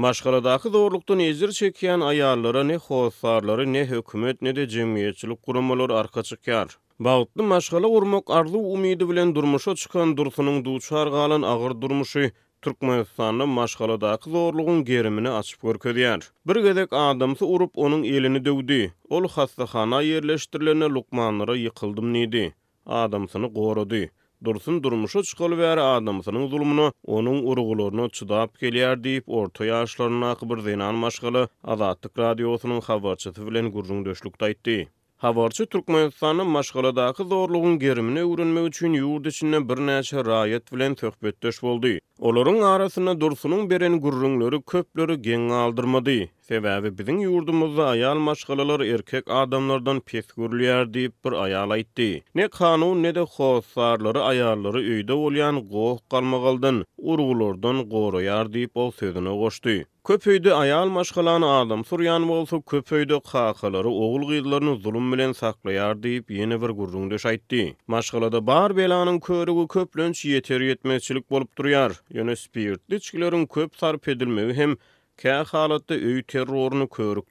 Maşgaradaky zorlukdan ezir çekýän aýallara ne howsarlary, ne hökümet, ne de jemgyýetçilik guramalary arka çykýar. Bawutly maşgala urmak arzu umydy bilen durmuşa çykan durtunyň duçar galan agyr durmuşy Türkmenistanyň maşgaladaky zorlugyň gerimini açyp görkezýär. Bir gedek adamsy urup onuň elini döwdi. Ol hassahana ýerleşdirilen lukmanlara ýykyldym nidi. Adamsyny gorady. dursun durmuşa çıkalı ver adamsının zulmunu onun urgulorunu çıdap geliyer deyip orta yağışlarına akıbır zeynan maşgalı azatlık radyosunun havarçası bilen gurrun döşlükta itti. Havarçı Türkmenistan'ın maşgalı dağı zorluğun gerimine ürünme üçün yurdu içinde bir neşe rayet bilen tökbet döşbol di. Olorun arasına dursunun beren gurrunlöri köplörü gen aldırmadi. Sebabı bizim yurdumuzda ayal maşgalalar erkek adamlardan pes gürlüyer deyip bir ayal aytti. Ne kanun ne de khosarları ayarları öyde olyan goh kalmaqaldın, urgulardan goroyar deyip o sözünü goştu. Köpöyde ayal maşgalan adam suryan olsa köpöyde kakaları oğul gıyılarını zulüm bilen saklayar deyip yeni bir gurrunlöri saklayar aytti. yeni bar belanın körü deyip yeter bir gurrunlöri ýöne spiritli içkilerin köp sarp edilmegi hem kä halatda öý terrorny körük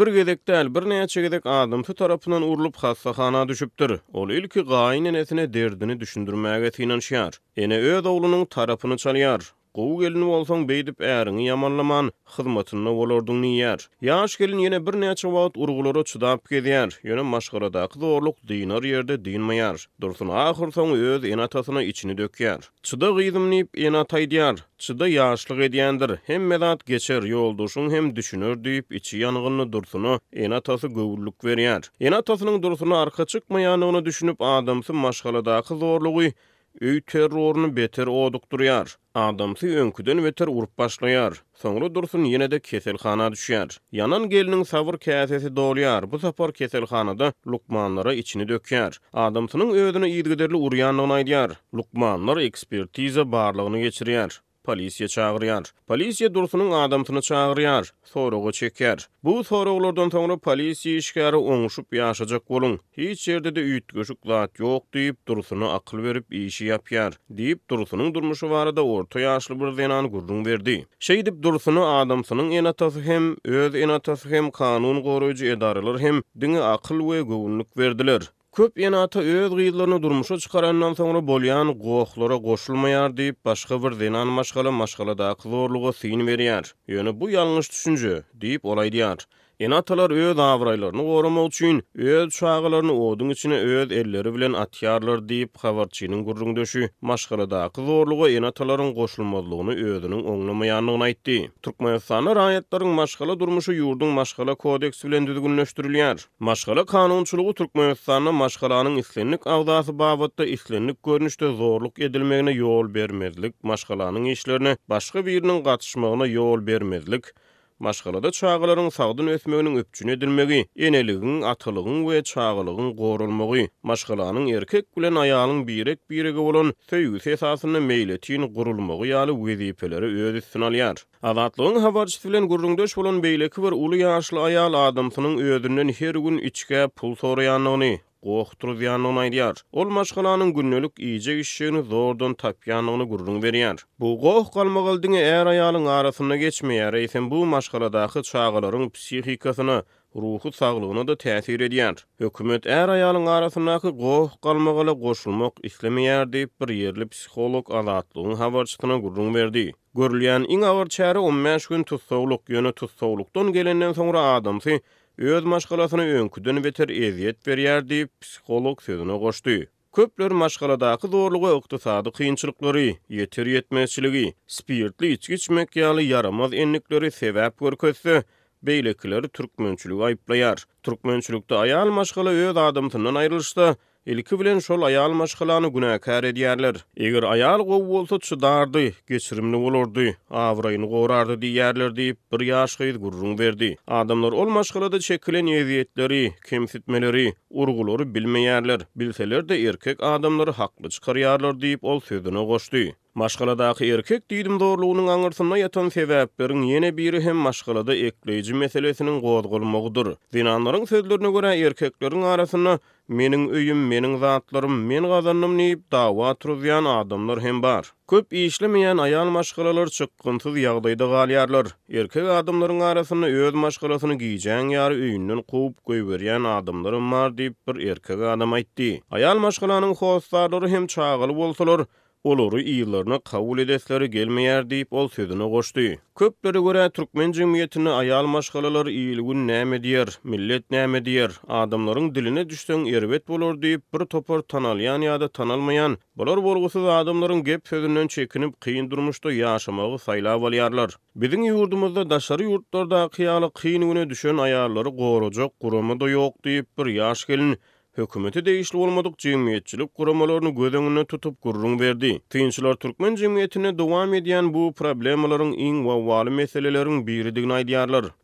bir gezekde al bir näçe gezek adam tu tarapynyň urulyp hassahana düşüpdir. Ol ilki qayinin näsine derdini düşündirmäge tinanşýar. Ene öz oglunyň tarapyny çalýar. Qov gelini olsan beydip ərini yamanlaman, xidmatını bolurdun niyer. Yaş gelin yene bir neçe vaqt urgulara çıdap gedýär. Ýöne maşgarada qyzdorluk diýnar ýerde diýmeýär. Dursun ahyr soň öz ene içini dökýär. Çyda gyzymnyp enat atay diýär. Çyda ýaşlyk edýändir. Hem medat geçer yol duşun hem düşünür diýip içi ýanygyny dursuny enatasy atasy berýär. Ene atasynyň dursuny arka çykmaýanyny düşünüp adamsy maşgarada qyzdorlugy Üy terrorunu beter oduk duruyar. Adamsi önküden beter urup başlayar. Sonra dursun ýene de kesel düşýär. Yanan gelinin sabır kesesi doluyar. Bu sapar kesel da lukmanlara içini dökyar. Adamsinin ödünü idgiderli uruyanlığına idiyar. Lukmanlar ekspertize barlygyny geçiriyar. Polisiya çağıryar. Polisiya dursunun adamtını çağıryar. Soruğu çeker. Bu soruğlardan sonra polisiya işgari oňuşup ýaşajak bolun. Hiç ýerde de üýtgeşik zat ýok diýip dursuna akl berip işi ýapýar diýip dursunyň durmuşy barada orta ýaşly bir zenan gurrun berdi. Şeýle diýip dursuna adamsynyň enatasy hem öz enatasy hem kanun goraýjy edaralar hem diňe akl we gowunluk berdiler. Köp enata öz gyýdlaryny durmuşa çykarandan soňra bolýan goýuklara goşulmaýar diýip başga bir dinan maşgala maşgala da kyzorlugy syn berýär. Ýöne bu ýalňyş düşünje diýip olaýdyar. En atalar öz avraylarını gorumaq üçin öz çağılarını odun içine öz elleri bilen atyarlar diýip habarçynyň gurrungdöşi maşgalada qızorlugy en atalaryň goşulmazlygyny öýüniň onlamayanlığına aýtdy. Türkmenistanyň raýatlaryň maşgala durmuşy ýurduň maşgala kodeksi bilen düzgünleşdirilýär. Maşgala kanunçylygy Türkmenistanyň maşgalanyň islenlik agdasy babatda islenlik görnüşde zorluk edilmegine ýol bermezlik, maşgalanyň işlerini başga biriniň gatnaşmagyna ýol bermezlik, Maşgalada çağıların sağdın ötmeğinin öpçün edilmegi, eneligin, atılığın ve çağılığın qorulmogi. Maşgalanın erkek gülen ayağının birek birege olan töyü sesasını meyletiyin qorulmogi yali vizipelere ödüsün alyar. Azatlığın havarçısı filen gurrundöş olan beylekü var ulu yaşlı ayağlı adamsının ödününün her gün içke pul soru goxtur diýanyny aýdýar. Ol maşgalanyň günnelik iýje işini zordan tapýanyny gurrun berýär. Bu goh galmagaldyň äýer aýalyň arasyna geçmeýär. Eýsem bu maşgaladaky çağalaryň psihikasyny ruhu sağlığına da täsir edýär. Hökümet äýer aýalyň arasyndaky goh galmagala goşulmak islemeýär diýip bir yerli psikolog alatlygyň habarçylygyna gurrun berdi. Görülýän in awyr çäri 15 gün tutsaglyk ýöne tutsaglykdan gelenden sonra adamsy öz maşgalasyna öňküden beter eziyet berýär diýip psikolog sözüne goşdy. Köplür maşgaladaky zorlugy ykdysady kynçylyklary, ýeter ýetmezçiligi, spirtli içki içmek ýaly yaramaz enlikleri sebäp görkezse, beýlekileri türkmençiligi aýyplaýar. Türkmençilikde aýal maşgala öz adamdan ayrylyşda ilki bilen şol ayal maşgalany günäkär edýärler. Eger ayal gowy bolsa, şu geçirimli bolardy, awrayny gorardy diýerler diýip bir ýaş gyz gurrun berdi. Adamlar ol maşgalada çekilen ýeýetleri, kemsitmeleri, urgulary bilmeýärler. Bilseler de erkek adamlary haqly çykaryarlar diýip ol sözüne goşdy. Maşgaladaky erkek diýdim dowrlugynyň aňyrsyna ýatan sebäpleriň ýene biri hem maşgalada ekleýiji meselesiniň gowdgulmagydyr. Dinanlaryň sözlerine görä erkekleriň arasyna Mening uyum, mening zatlarym, men gazanym niip dawa turýan adamlar hem bar. Köp işlemeýän aýal maşgalalar çykkyntyl ýagdaýda galýarlar. Erkek adamlaryň arasyny öz maşgalasyny giýjän ýary üýünden gowup goýberýän adamlar bar diýip bir erkek adam aýtdy. Aýal maşgalanyň hem çaýgyl bolsalar, olary iýlerini kabul edesleri gelmeýär diýip ol sözüni goşdy. Köpleri görä türkmen jemgyýetini aýal maşgalalar iýilgün näme diýer, millet näme diýer, adamlaryň diline düşsen erwet bolar diýip bir topar tanalýan ýa-da tanalmayan, bolor bolgusyz adamlaryň gep sözünden çekinip kyn durmuşda ýaşamagy saýlap alýarlar. Bizim ýurdumyzda daşary ýurtlarda kyýaly düşen aýallary gorojak guramy da ýok diýip bir ýaş gelin hökümeti değişli olmadık cemiyetçilik kuramalarını göz tutup gurrun verdi. Tiyinçiler Türkmen cemiyetine devam ediyen bu problemaların in ve vali meselelerin biri digna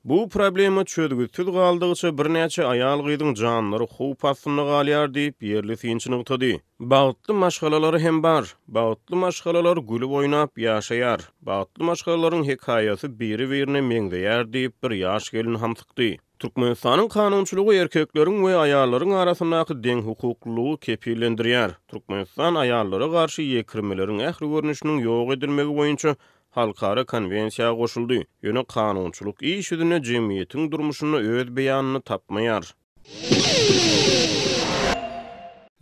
Bu problemi çözgütsüz kaldıgıca bir neçe ayal gıydın canları hup aslını galiyar deyip yerli tiyinçini ıqtadi. Bağıtlı maşkalaları hem bar. Bağıtlı maşkalalar gülüp oynap yaşayar. Bağıtlı maşkalaların hikayesi biri birine mengdeyar deyip bir yaş gelin hamsıktı. Türkmenistan'ın kanunçuluğu erkeklerin ve ayarların arasındaki den hukukluluğu kepilendiriyar. Turkmenistan ayarları karşı yekirmelerin ehri görünüşünün yoğuk edilmegi boyunca halkara konvensiyaya koşuldu. Yönü kanunçuluk iyi işidine cemiyetin durmuşunu öz beyanını tapmayar.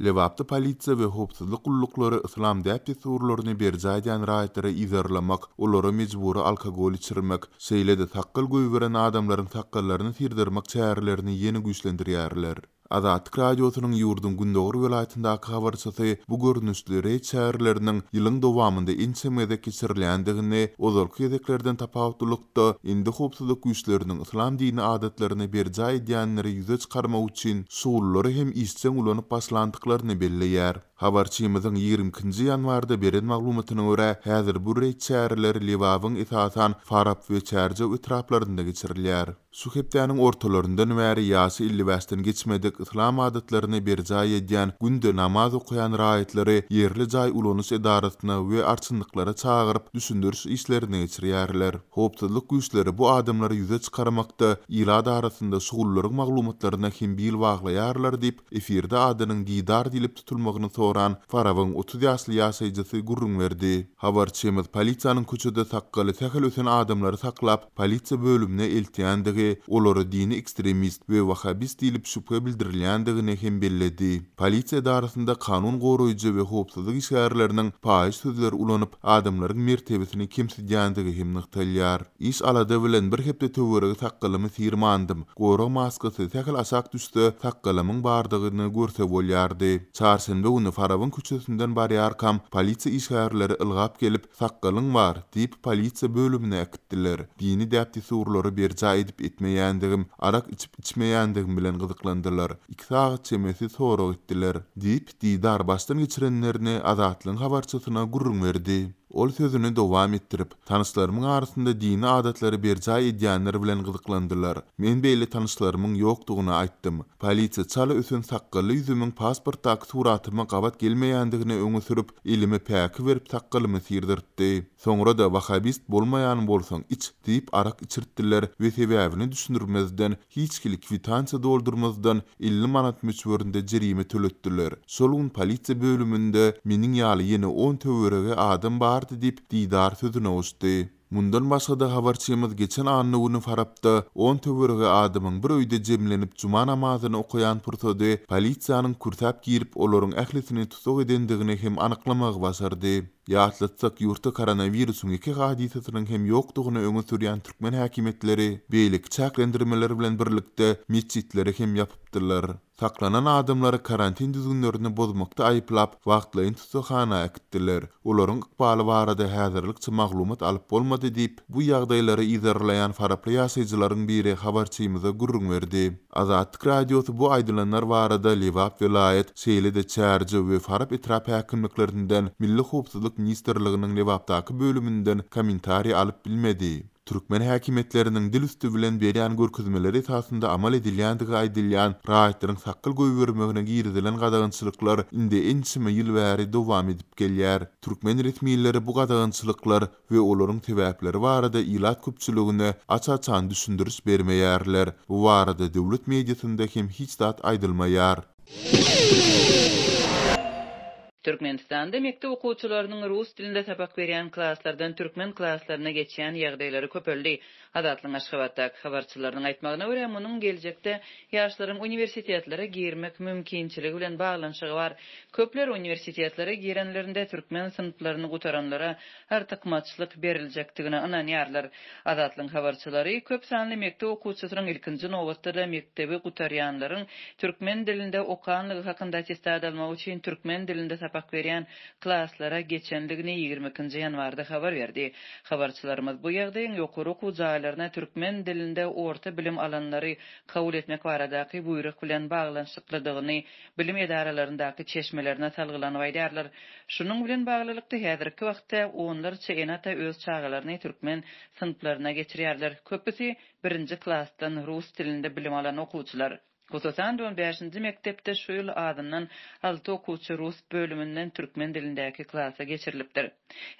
Levapta polisiya we howpsuzlyk gullukları islam däpdi surlaryny berjaýan raýatlara izarlamak, olara mejburi alkogol içirmek, seýlede takkal goýberen adamlaryň takkallaryny firdirmek çäherlerini ýene güýçlendirýärler. Azatik radiosunun yurdun gündoğru velayetinda kabar bu görünüşlü rey çayarlarının yılın dovamında ince mezek keçirliyandigini ozorki yedeklerden indi hopsuzluk güçlerinin islam dini adetlerini berca ediyanları yüze çıkarma uçin suullari hem isi isi isi isi Habarçymyzyň 20-nji ýanwarda beren maglumatyna görä, häzir bu reýt şäherler Livawyň itaatan Farap we Çärje ýetraplaryndy geçirilýär. Suhebtäniň ortalaryndan wäri ýasy 50 wäsden geçmedik islam adatlaryny bir jaý edýän gündü namaz okuyan raýatlary yerli jaý ulanys edaratyna we arçynlyklara çağıryp düşündürüş işlerini geçirýärler. Hoptalyk güýçleri bu adamlary ýüze çykarmakda ýylada arasynda suhullaryň maglumatlaryna hem bil baglaýarlar diýip efirde adynyň gidar dilip tutulmagyny Faravan 30 yasli yasaycasi gurun verdi. Havar chemiz palitsyanin kucuda sakkali sakil usin adamlari saklap palitsya bölumne eltiandigi oloru dini ekstremist ve vahabis dilip shubka bildirilandigini hem bellidi. Palitsya darisinda kanun goroyci ve khopsadik isyarilarinin paiz sudilar ulunip adamlarin mertebisini kemsidiyandigi hem niktalyar. Ish alade vilin bir hepte tovurigi sakkalimi sirmandim. Goro maskasi sakkal asak tusti sakkalimin bardigini gursa volyardi. Charsen ve Farawun köçesinden bari arkam polisi işhayarlary ilgap gelip faqqalyň var, diip polisi bölümine getdiler. Dini depdi süwrleri berca edip etmeýändigim, arak içip içmeýändigim bilen gydyklandyrlar. 2 sag çemesi sorag etdiler. Diip diýdar başdan geçirenlerini azatlyň gurrun gurulmurdy. ol sözünü dowam ettirip, tanışlarımın arasında dini adatları bir edýänler bilen gıdıklandırlar. Men beýle tanışlarımın yoktuğuna aittim. Polisiýa çalı üçin sakkalı yüzümün pasporta suratymy qabat gelmeýändigini öngü sürüp, elimi pek verip sakkalımı sirdirtti. da vahabist bolmayan bolsan iç deyip arak içirttiler ve düşündirmezden hiç hiçkili kvitansa doldurmazdan 50 manat müçverinde cerimi tölüttüler. Solun polisiýa bölümünde meniň yali yeni 10 tövörege adam bar bardy dip didar sözüne Mundan başga da habarçymyz geçen anny uny farapda 10 töwürge adamyň bir öýde jemlenip juma namazyny okuyan purtady, polisiýanyň kurtap girip olaryň ählisini tutuk edendigini hem anyklamak başardy. Ýatlatsak ýurtda koronawirusyň iki hadisatynyň hem ýokdugyny öňe sürýän türkmen häkimetleri beýlik çäklendirmeler bilen birlikde meçitleri hem ýapypdylar. Saklanan adımları karantin düzgünlerini bozmakta ayıplap, vaxtlayın tutu xana ekittiler. Olorun qıqbalı varada həzirlik çı mağlumat alıp olmadı bu yağdayları izarlayan farapli yasayıcıların biri xabarçiyyimizə gürrün verdi. Azatik radiyotu bu aydınlanlar varada Livap velayet, Seyli de Çarcı ve Farap etrap hakimliklerinden, Milli Xubsuzluk Ministerliklerinin Livap bölümünden komentari alıp bilmedi. Türkmen häkimetleriniň dil üstü bilen berýän görkezmeleri esasında amal edilýändigi aýdylýan raýatlaryň sakyl goýup ýörmegine girdilen gadagançylyklar indi ençime ýyl bäri dowam edip gelýär. Türkmen retmiýleri bu gadagançylyklar we olaryň täbäpleri barada ýylat köpçüligine aça-açan düşündiriş bermeýärler. Bu barada döwlet mediýasynda hem hiç zat aýdylmaýar. Türkmenistanda mekte oquwçylarynyň rus dilinde sapak berýän klasslardan türkmen klasslaryna geçýän ýagdaýlary köpüllik Adatlyň aşgabatda habarçylaryň aýtmagyna görä, munyň geljekde ýaşlaryň uniwersitetlere girmek mümkinçiligi bilen baglanşygy bar. Köpler uniwersitetlere girenlerinde türkmen synplaryny gutaranlara her tykmatçylyk beriljekdigini anan ýarlar. Adatlyň habarçylary köp sanly mekdep okuwçylarynyň ilkinji nowatda mektebi gutaryanlaryň türkmen dilinde okanlygy hakynda testat almak üçin türkmen dilinde sapak berýän klasslara geçenligini 22-nji ýanwarda habar berdi. Habarçylarymyz bu ýagdaýyň ýokary okuw ýerlerine türkmen dilinde orta bilim alanlary kabul etmek baradaky buyruk bilen baglanyşykladygyny bilim edaralarindaky çeşmelerine salgylanyp aýdarlar. Şunun bilen baglanyşykda häzirki wagtda onlar çeýnata öz çağalaryny türkmen synplaryna geçirýärler. Köpüsi 1-nji klassdan rus dilinde bilim alany okuwçylar. Gozatan 15-nji mektepde şu ýyl adyndan 6 okuwçy rus bölümünden türkmen dilindäki klassa geçirilipdir.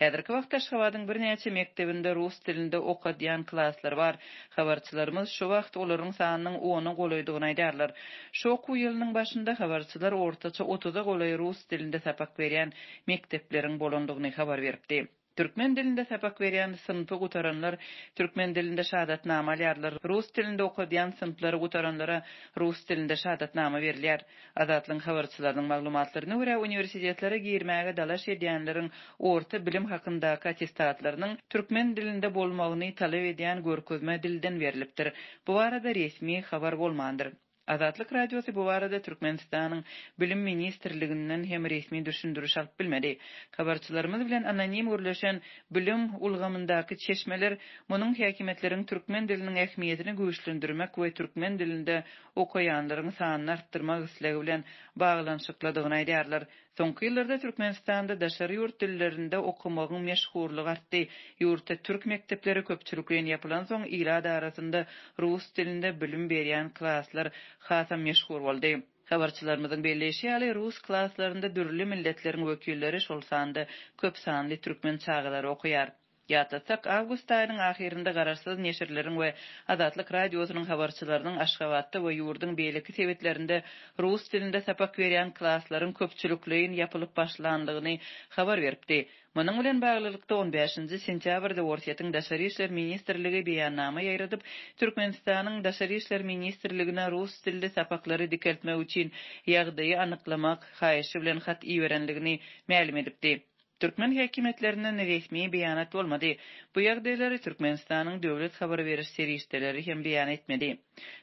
Häzirki wagtda Şowadyň bir näçe mektebinde rus dilinde okadýan klasslar bar. Habarçylarymyz şu wagt olaryň sanynyň 10-na golaýdygyny aýdarlar. Şu okuw ýylynyň başynda habarçylar ortaça 30-a golaý rus dilinde sapak berýän mektepleriň bolandygyny habar beripdi. Türkmen dilinde sapak berýän sınıfy gutaranlar, türkmen dilinde şahadatnama alyarlar, rus dilinde okudýan sınıflary gutaranlara rus dilinde şahadatnama berilýär. Azatlyk habarçylarynyň maglumatlaryna görä universitetlere girmäge dalaş edýänleriň orta bilim hakyndaky attestatlarynyň türkmen dilinde bolmagyny talap edýän görkezme dilden berilipdir. Bu barada resmi habar bolmandyr. азатlык радиосы бu түркменстанның білім министрлігінен хем ресмиy дүшuндүрүш алып бiлмеди хабарchыларымыз билен аноним өрлешен білім ул'амындагы чешмелер мунуң хәкиметлерің түркмен тілінің аhемиетінi күшлендiрмак vе түркмен тілінде окыяндарың санын арттырмак іслеі бiлен баgланшыкадыга дярлар Sonky ýyllarda Türkmenistanda daşary ýurt dillerinde okumagyň meşhurlygy artdy. Ýurtda türk mektepleri köpçülük bilen ýapylan soň ýylada arasynda rus dilinde bilim berýän klaslar hasam meşhur boldy. Habarçylarymyzyň belleşýär ýaly rus klasslarynda dürli milletleriň wekilleri şol sanda köp sanly türkmen çağılary okuyar. Ýatasak avgust aýynyň ahirinde garaşsyz neşirleriň we Azatlyk radiosynyň habarçylarynyň Aşgabatda we ýurdun beýleki sebetlerinde rus dilinde sapak berýän klasslaryň köpçülükleýin ýapylyp başlandygyny habar beripdi. Munyň bilen baglylykda 15-nji sentýabrda Orsiýetiň daşary işler ministrligi beýannama ýaýradyp, Türkmenistanyň daşary işler ministrligine rus dilinde sapaklary dikeltmek üçin ýagdaýy anyklamak haýyşy bilen hat iýerenligini ma'lum Türkmen hekimetlerine resmi biyanat olmadı. Bu yagdeleri Türkmenistan'ın dövlet haber verir seri hem biyan etmedi.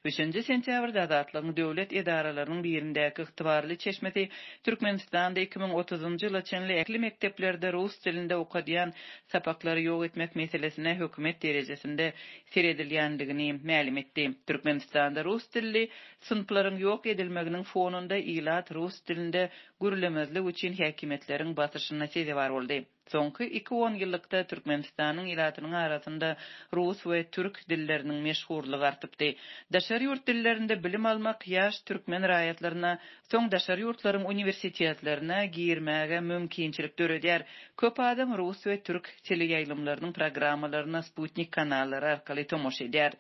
3-nji sentýabrda adatlaryň döwlet edaralarynyň birindäki ygtybarly çeşmeti Türkmenistanda 2030-njy ýyla çenli ekli mekteplerde rus dilinde okadýan sapaklary ýok etmek meselesine hökümet derejesinde seredilýändigini mälim etdi. Türkmenistanda rus dilli synplaryň ýok edilmeginiň fonunda ýylat rus dilinde gürlemezlik üçin häkimetleriň basyşyna sebäp bar boldy. Sonky iki 10 yıllıkta Türkmenistan'ın ilatının arasında Rus ve Türk dillerinin meşhurluğu artıpdi. Daşar yurt dillerinde bilim almak yaş Türkmen rayatlarına, son daşar yurtların universitetlerine giyirmeğe mümkinçilik dörüdyar. Köp adam Rus ve Türk tili yayılımlarının Sputnik kanalları arkali tomoş ediyar.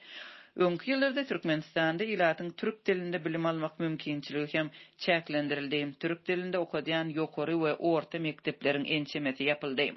Öňki ýyllarda Türkmenistanda ilatyň türk dilinde bilim almak mümkinçiligi hem çäklendirildi, türk dilinde okadyan ýokary we orta mekdepleriň ençemesi ýapyldy.